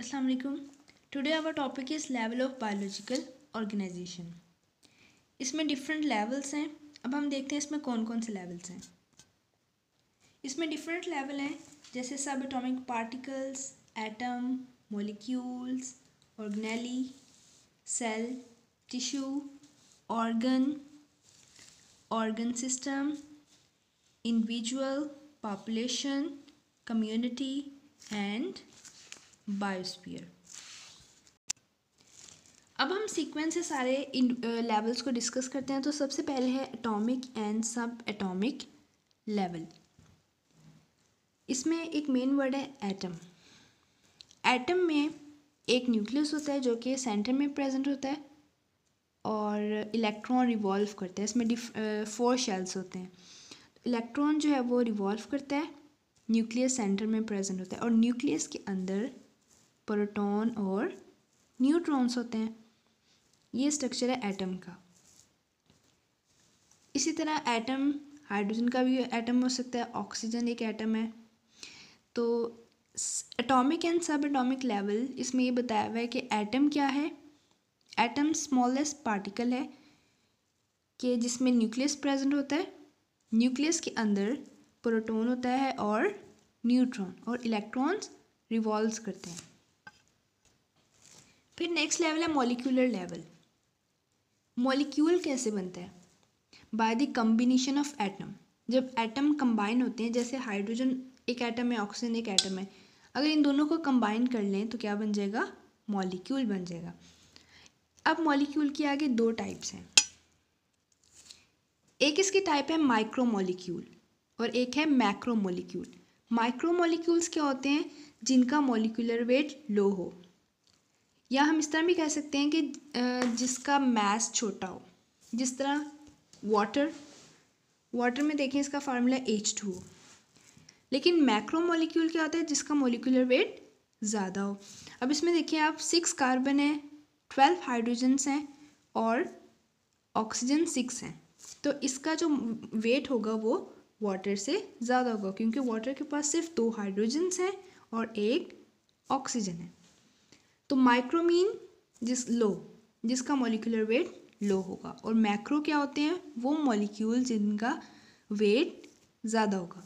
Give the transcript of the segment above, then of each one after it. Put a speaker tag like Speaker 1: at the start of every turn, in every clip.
Speaker 1: अस्सलाम वालेकुम today our topic is level of biological organisation इसमें डिफरेंट लेवल्स हैं अब हम देखते हैं इसमें कौन कौन से लेवल्स हैं इसमें डिफरेंट लेवल हैं जैसे subatomic particles atom molecules organelle cell tissue organ organ system individual population community and biosphere अब हम सीक्वेंस से सारे इन लेवल्स को डिस्कस करते हैं तो सबसे पहले है atomic and subatomic level इसमें एक मेन वर्ड है एटम एटम में एक न्यूक्लियस होता है जो कि सेंटर में प्रेजेंट होता है और इलेक्ट्रॉन रिवॉल्व करता है इसमें फोर शेल्स होते हैं इलेक्ट्रॉन जो है वो रिवॉल्व करता है न्यूक्लियस सेंटर में प्रेजेंट होता है और न्यूक्लियस के अंदर प्रोटोन और न्यूट्रॉन्स होते हैं ये स्ट्रक्चर है एटम का इसी तरह एटम हाइड्रोजन का भी एटम हो सकता है ऑक्सीजन एक एटम है तो atomic and subatomic level इसमें ये बताया हुआ है कि एटम क्या है एटम स्मॉलेस्ट पार्टिकल है कि जिसमें न्यूक्लियस प्रेजेंट होता है न्यूक्लियस के अंदर प्रोटॉन होता है और न्यूट्रॉन और इलेक्ट्रॉन्स रिवॉल्व करते हैं फिर नेक्स्ट लेवल है मोलिकुलर लेवल मोलिक्यूल कैसे बनता है by the combination of atom जब एटम कंबाइन होते हैं जैसे हाइड्रोजन एक एटम है ऑक्सीजन एक एटम है अगर इन दोनों को कंबाइन कर लें तो क्या बन जाएगा मॉलिक्यूल बन जाएगा अब मॉलिक्यूल के आगे दो टाइप्स हैं एक इसकी टाइप है माइक्रो मॉलिक्यूल और एक है मैक्रो मॉलिक्यूल माइक्रो मॉलिक्यूल्स क्या होते हैं जिनका मॉलिक्यूलर वेट लो हो या हम इस तरह भी कह सकते हैं कि जिसका मैस छोटा हो जिस तरह वाटर वाटर में देखें इसका फार्मूला एच टू हो लेकिन मैक्रो मोलिक्यूल क्या होता है जिसका मोलिकुलर वेट ज़्यादा हो अब इसमें देखिए आप सिक्स कार्बन हैं ट्वेल्व हाइड्रोजन्स हैं और ऑक्सीजन सिक्स हैं तो इसका जो वेट होगा वो वाटर से ज़्यादा होगा क्योंकि वाटर के पास सिर्फ दो हाइड्रोजन्स हैं और एक ऑक्सीजन है तो माइक्रोमीन जिस लो जिसका मोलिकुलर वेट लो होगा और मैक्रो क्या होते हैं वो मॉलिक्यूल जिनका वेट ज़्यादा होगा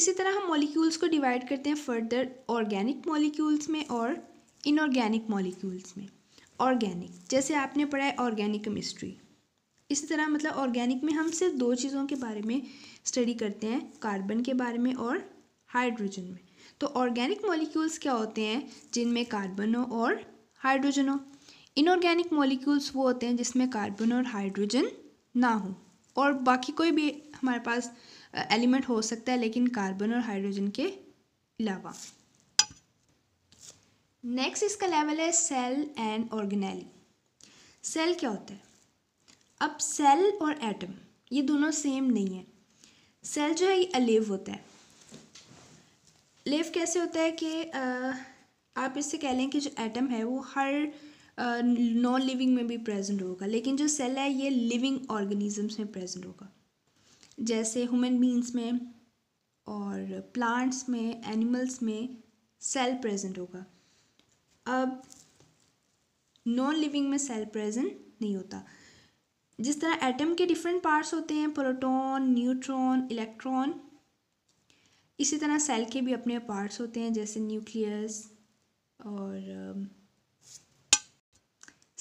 Speaker 1: इसी तरह हम मॉलिक्यूल्स को डिवाइड करते हैं फर्दर ऑर्गेनिक मॉलिक्यूल्स में और इनऑर्गेनिक मॉलिक्यूल्स में ऑर्गेनिक जैसे आपने पढ़ा है ऑर्गेनिक केमिस्ट्री इसी तरह मतलब ऑर्गेनिक में हम सिर्फ दो चीज़ों के बारे में स्टडी करते हैं कार्बन के बारे में और हाइड्रोजन में तो ऑर्गेनिक मॉलिक्यूल्स क्या होते हैं जिनमें कार्बन हो और हाइड्रोजन हो इनऑर्गेनिक मॉलिक्यूल्स वो होते हैं जिसमें कार्बन और हाइड्रोजन ना हो और बाकी कोई भी हमारे पास एलिमेंट हो सकता है लेकिन कार्बन और हाइड्रोजन के अलावा नेक्स्ट इसका लेवल है सेल एंड ऑर्गेनैली सेल क्या होता है अब सेल और एटम ये दोनों सेम नहीं है सेल जो है ये अलेव होता है लेफ कैसे होता है कि आप इससे कह लें कि जो एटम है वो हर नॉन लिविंग में भी प्रेजेंट होगा लेकिन जो सेल है ये लिविंग ऑर्गेनिजम्स में प्रेजेंट होगा जैसे ह्यूमन बींग्स में और प्लांट्स में एनिमल्स में सेल प्रेजेंट होगा अब नॉन लिविंग में सेल प्रेजेंट नहीं होता जिस तरह एटम के डिफरेंट पार्ट्स होते हैं प्रोटॉन न्यूट्रॉन इलेक्ट्रॉन इसी तरह सेल के भी अपने पार्ट्स होते हैं जैसे न्यूक्लियस और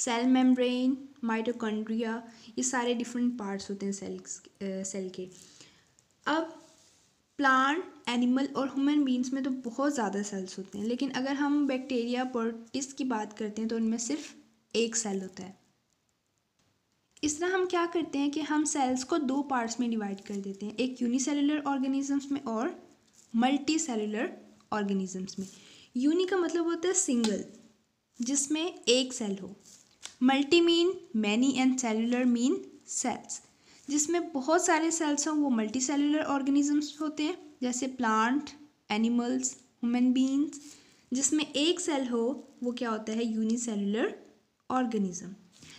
Speaker 1: सेल मेम्ब्रेन माइटोकॉन्ड्रिया ये सारे डिफरेंट पार्ट्स होते हैं सेल्स सेल uh, के अब प्लांट एनिमल और ह्यूमन बींग्स में तो बहुत ज़्यादा सेल्स होते हैं लेकिन अगर हम बैक्टीरिया पोर्टिस की बात करते हैं तो उनमें सिर्फ एक सेल होता है इस तरह हम क्या करते हैं कि हम सेल्स को दो पार्ट्स में डिवाइड कर देते हैं एक यूनिसेलुलर ऑर्गेनिजम्स में और मल्टी सेलुलर ऑर्गेनिजम्स में यूनी का मतलब होता है सिंगल जिसमें एक सेल हो multi mean many and cellular mean cells जिसमें बहुत सारे सेल्स हों वो मल्टी सेलुलर ऑर्गेनिजम्स होते हैं जैसे प्लांट एनिमल्स ह्यूमन बींग्स जिसमें एक सेल हो वो क्या होता है यूनी सेलुलर ऑर्गेनिजम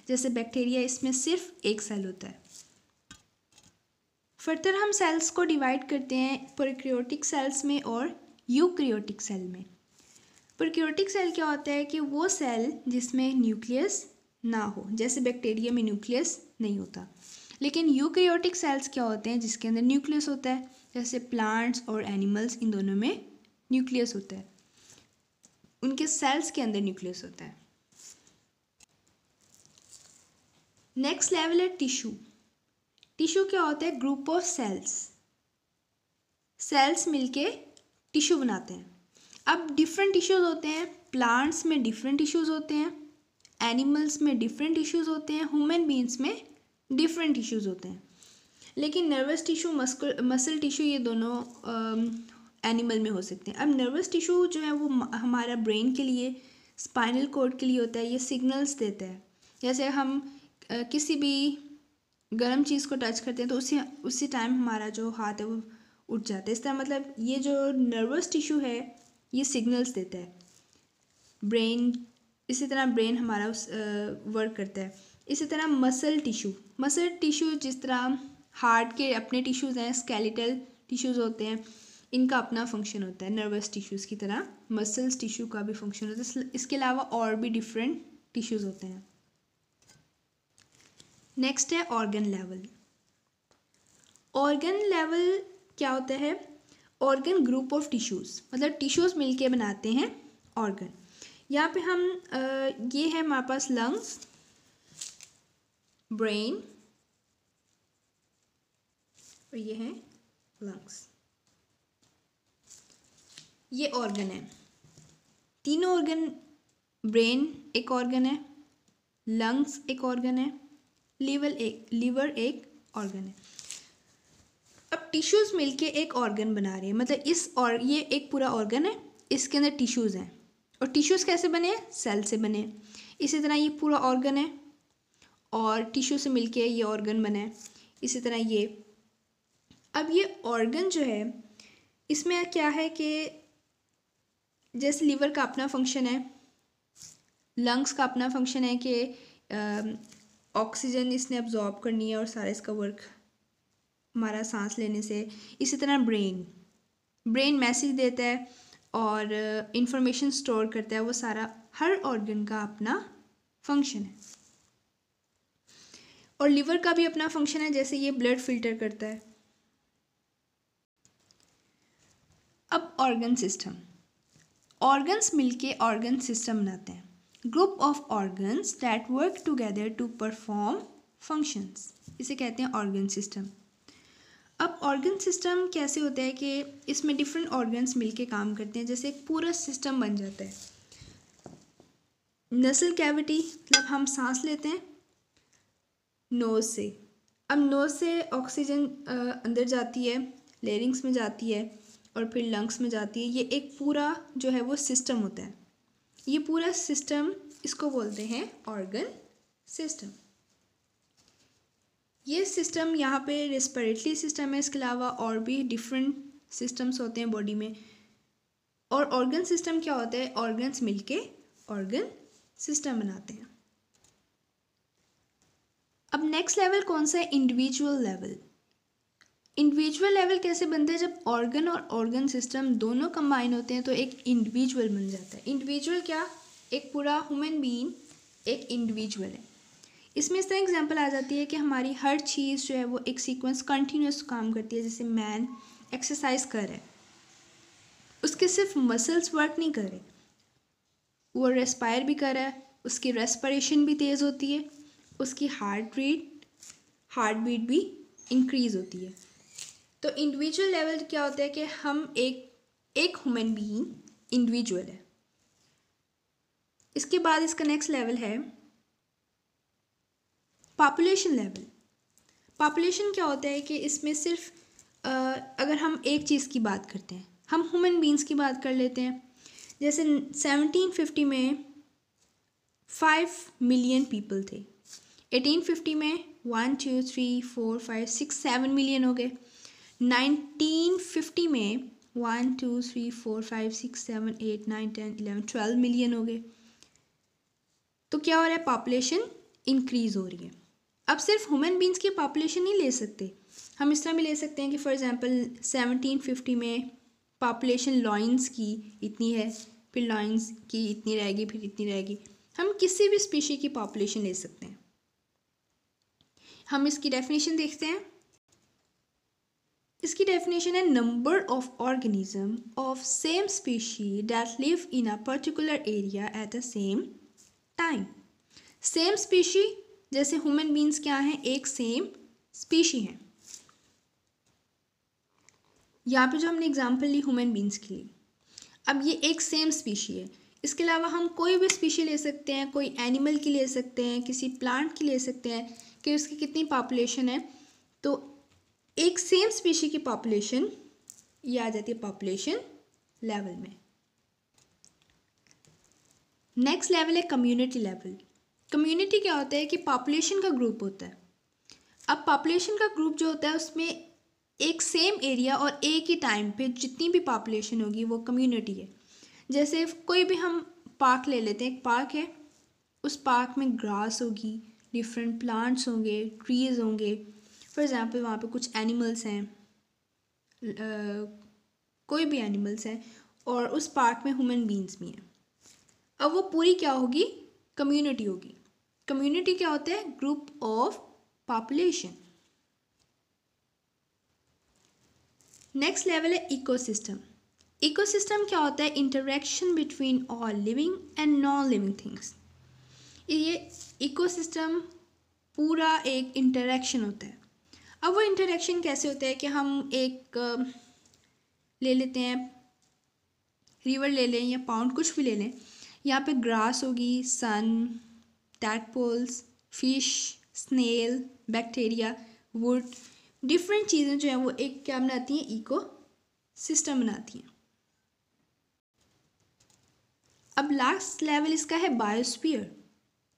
Speaker 1: जैसे बैक्टीरिया इसमें सिर्फ एक सेल होता है फर्दर हम सेल्स को डिवाइड करते हैं प्रोक्रियोटिक सेल्स में और यूक्रियोटिक सेल में प्रोक्रियोटिक सेल क्या होता है कि वो सेल जिसमें न्यूक्लियस ना हो जैसे बैक्टीरिया में न्यूक्लियस नहीं होता लेकिन यूक्रियोटिक सेल्स क्या होते हैं जिसके अंदर न्यूक्लियस होता है जैसे प्लांट्स और एनिमल्स इन दोनों में न्यूक्लियस होता है उनके सेल्स के अंदर न्यूक्लियस होता है नेक्स्ट लेवल है टिश्यू टिश्यू क्या होता है ग्रुप ऑफ सेल्स सेल्स मिलके टिश्यू बनाते हैं अब डिफरेंट टिश्यूज़ होते हैं प्लांट्स में डिफरेंट टिश्यूज़ होते हैं एनिमल्स में डिफरेंट टिश्यूज़ होते हैं ह्यूमन बींग्स में डिफरेंट टिश्यूज़ होते हैं लेकिन nervous tissue muscle muscle tissue ये दोनों एनिमल में हो सकते हैं अब नर्वस टिश्यू जो है वो हमारा ब्रेन के लिए स्पाइनल कोड के लिए होता है ये सिग्नल्स देता है जैसे हम किसी भी गर्म चीज़ को टच करते हैं तो उसी उसी टाइम हमारा जो हाथ है वो उठ जाता है इस तरह मतलब ये जो नर्वस टिश्यू है ये सिग्नल्स देता है ब्रेन इसी तरह ब्रेन हमारा उस वर्क करता है इसी तरह मसल टिश्यू मसल टिश्यू जिस तरह हार्ट के अपने टिश्यूज़ हैं स्केलेटल टिश्यूज़ होते हैं इनका अपना फंक्शन होता है नर्वस टिश्यूज़ की तरह मसल्स टिश्यू का भी फंक्शन होता है इसके अलावा और भी डिफरेंट टिश्यूज़ होते हैं नेक्स्ट है ऑर्गन लेवल ऑर्गन लेवल क्या होता है ऑर्गन ग्रुप ऑफ टिश्यूज़ मतलब टिश्यूज़ मिलके बनाते हैं ऑर्गन यहाँ पे हम आ, ये है हमारे पास लंग्स ब्रेन और ये है लंग्स ये ऑर्गन है तीनों ऑर्गन ब्रेन एक ऑर्गन है लंग्स एक ऑर्गन है लीवर एक लीवर एक ऑर्गन है अब टिश्यूज़ मिलके एक ऑर्गन बना रहे हैं मतलब इस और ये एक पूरा ऑर्गन है इसके अंदर टिश्यूज़ हैं और टिश्यूज़ कैसे बने हैं सेल से बने इसी तरह ये पूरा ऑर्गन है और टिश्यू से मिल ये ऑर्गन बने इसी तरह ये अब ये ऑर्गन जो है इसमें क्या है कि जैसे लीवर का अपना फंक्शन है लंग्स का अपना फंक्शन है कि ऑक्सीजन इसने अब्जॉर्ब करनी है और सारा इसका वर्क हमारा सांस लेने से इसी तरह ब्रेन ब्रेन मैसेज देता है और इंफॉर्मेशन स्टोर करता है वो सारा हर ऑर्गन का अपना फंक्शन है और लिवर का भी अपना फंक्शन है जैसे ये ब्लड फिल्टर करता है अब ऑर्गन सिस्टम ऑर्गन्स मिलके ऑर्गन सिस्टम बनाते हैं group of organs that work together to perform functions इसे कहते हैं ऑर्गन सिस्टम अब ऑर्गन सिस्टम कैसे होता है कि इसमें डिफरेंट ऑर्गन्स मिलके काम करते हैं जैसे एक पूरा सिस्टम बन जाता है नसल कैविटी मतलब हम सांस लेते हैं नोज से अब नोज से ऑक्सीजन अंदर जाती है लेरिंग्स में जाती है और फिर लंग्स में जाती है ये एक पूरा जो है वो सिस्टम होता है ये पूरा सिस्टम इसको बोलते हैं ऑर्गन सिस्टम ये सिस्टम यहाँ पे रेस्परेटरी सिस्टम है इसके अलावा और भी डिफरेंट सिस्टम्स होते हैं बॉडी में और ऑर्गन सिस्टम क्या होता है ऑर्गन्स मिलके ऑर्गन सिस्टम बनाते हैं अब नेक्स्ट लेवल कौन सा है इंडिविजुअल लेवल इंडिविजुअल लेवल कैसे बनते हैं जब ऑर्गन और ऑर्गन सिस्टम दोनों कंबाइन होते हैं तो एक इंडिविजुअल बन जाता है इंडिविजुअल क्या एक पूरा ह्यूमन बीइंग एक इंडिविजुअल है इसमें इस तरह एग्जाम्पल आ जाती है कि हमारी हर चीज़ जो है वो एक सीक्वेंस कंटिन्यूस काम करती है जैसे मैन एक्सरसाइज रहे उसके सिर्फ मसल्स वर्क नहीं करे वो रेस्पायर भी करे उसकी रेस्परेशन भी तेज़ होती है उसकी हार्ट रेट हार्ट बीट भी इंक्रीज़ होती है तो इंडिविजुअल लेवल क्या होता है कि हम एक एक ह्यूमन बीइंग इंडिविजुअल है इसके बाद इसका नेक्स्ट लेवल है पॉपुलेशन लेवल पॉपुलेशन क्या होता है कि इसमें सिर्फ आ, अगर हम एक चीज़ की बात करते हैं हम ह्यूमन बींग्स की बात कर लेते हैं जैसे 1750 में फाइव मिलियन पीपल थे 1850 में one two three four five six seven million हो गए 1950 में one two three four five six seven eight nine ten eleven twelve million हो गए तो क्या हो रहा है पॉपुलेशन इंक्रीज़ हो रही है अब सिर्फ ह्यूमन बींग्स की पॉपुलेशन नहीं ले सकते हम इस तरह भी ले सकते हैं कि फॉर एग्ज़ाम्पल सेवनटीन फिफ्टी में पॉपुलेशन लॉइंस की इतनी है फिर लॉइंस की इतनी रहेगी फिर इतनी रहेगी हम किसी भी स्पीशी की पॉपुलेशन ले सकते हैं हम इसकी डेफिनेशन देखते हैं इसकी डेफिनेशन है number of organism of same species that live in a particular area at the same time same species जैसे ह्यूमन बींग्स क्या हैं एक सेम स्पीशी हैं यहाँ पे जो हमने एग्जांपल ली ह्यूमन बींग्स के लिए अब ये एक सेम स्पीशी है इसके अलावा हम कोई भी स्पीशी ले सकते हैं कोई एनिमल की ले सकते हैं किसी प्लांट की ले सकते हैं कि उसकी कितनी पॉपुलेशन है तो सेम स्पीशी की पॉपुलेशन ये आ जाती है पॉपुलेशन लेवल में नेक्स्ट लेवल है कम्युनिटी लेवल कम्युनिटी क्या होता है कि पॉपुलेशन का ग्रुप होता है अब पॉपुलेशन का ग्रुप जो होता है उसमें एक सेम एरिया और एक ही टाइम पे जितनी भी पॉपुलेशन होगी वो कम्युनिटी है जैसे कोई भी हम पार्क ले लेते हैं एक पार्क है उस पार्क में ग्रास होगी डिफरेंट प्लांट्स होंगे ट्रीज़ होंगे फॉर एग्ज़ाम्पल वहाँ पे कुछ एनिमल्स हैं कोई भी एनिमल्स हैं और उस पार्क में ह्यूमन बींग्स भी हैं अब वो पूरी क्या होगी कम्युनिटी होगी कम्युनिटी क्या होता है group of population next level है इकोसिस्टम इकोसिस्टम क्या होता है interaction between all living and non living things ये इकोसिस्टम पूरा एक इंटरेक्शन होता है अब वो इंटरेक्शन कैसे होता है कि हम एक ले लेते हैं रिवर ले लें या पाउंड कुछ भी ले लें यहाँ पे ग्रास होगी sun tadpoles fish snail bacteria wood different चीज़ें जो हैं वो एक क्या बनाती हैं इको सिस्टम बनाती हैं अब लास्ट लेवल इसका है बायोस्फीयर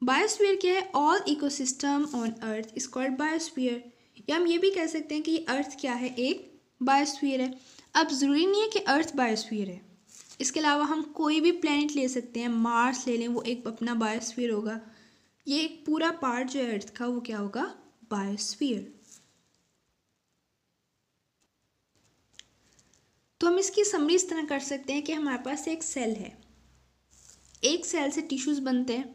Speaker 1: बायोस्फीयर क्या है all ecosystem on earth is called biosphere या हम ये भी कह सकते हैं कि अर्थ क्या है एक बायोस्फीयर है अब ज़रूरी नहीं है कि अर्थ बायोस्फीयर है इसके अलावा हम कोई भी प्लानट ले सकते हैं मार्स ले लें वो एक अपना बायोस्फीयर होगा ये एक पूरा पार्ट जो है अर्थ का वो क्या होगा बायोस्फीयर तो हम इसकी समरी इस तरह कर सकते हैं कि हमारे पास एक सेल है एक सेल से टिश्यूज़ बनते हैं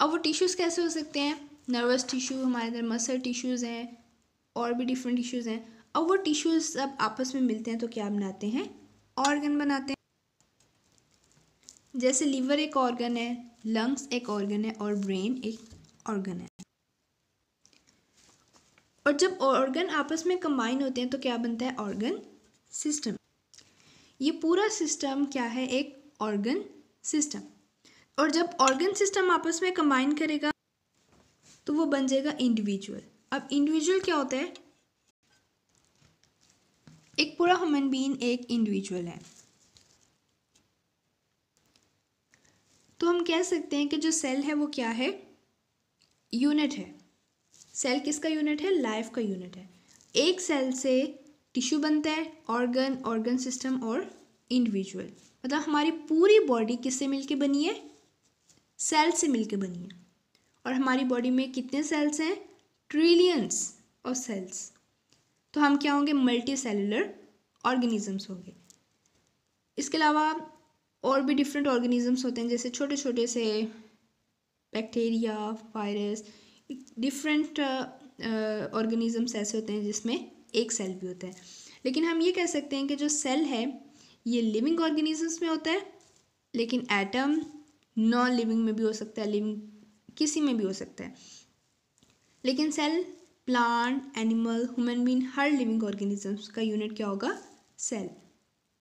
Speaker 1: अब वो टिश्यूज़ कैसे हो सकते हैं नर्वस टिश्यू हमारे अंदर मसल टिश्यूज़ हैं और भी डिफरेंट टिश्यूज़ हैं अब वो टिश्यूज़ सब आपस में मिलते हैं तो क्या बनाते हैं ऑर्गन बनाते हैं जैसे लीवर एक ऑर्गन है लंग्स एक ऑर्गन है और ब्रेन एक ऑर्गन है और जब ऑर्गन आपस में कंबाइन होते हैं तो क्या बनता है ऑर्गन सिस्टम ये पूरा सिस्टम क्या है एक ऑर्गन सिस्टम और जब ऑर्गन सिस्टम आपस में कंबाइन करेगा तो वो बन जाएगा इंडिविजुअल अब इंडिविजुअल क्या होता है एक पूरा ह्यूमन बीइंग एक इंडिविजुअल है तो हम कह सकते हैं कि जो सेल है वो क्या है यूनिट है सेल किसका यूनिट है लाइफ का यूनिट है एक सेल से टिश्यू बनता है ऑर्गन ऑर्गन सिस्टम और इंडिविजुअल मतलब हमारी पूरी बॉडी किससे मिलके बनी है सेल से मिलके बनी है और हमारी बॉडी में कितने सेल्स हैं ट्रिलियंस ऑफ सेल्स तो हम क्या होंगे मल्टी सेलुलर ऑर्गेनिजम्स होंगे इसके अलावा और भी डिफरेंट ऑर्गेनिजम्स होते हैं जैसे छोटे छोटे से बैक्टीरिया वायरस डिफरेंट ऑर्गेनिजम्स ऐसे होते हैं जिसमें एक सेल भी होता है लेकिन हम ये कह सकते हैं कि जो सेल है ये लिविंग ऑर्गेनिजम्स में होता है लेकिन एटम नॉन लिविंग में भी हो सकता है लिविंग किसी में भी हो सकता है लेकिन cell plant animal human being हर लिविंग ऑर्गेनिजम्स का यूनिट क्या होगा सेल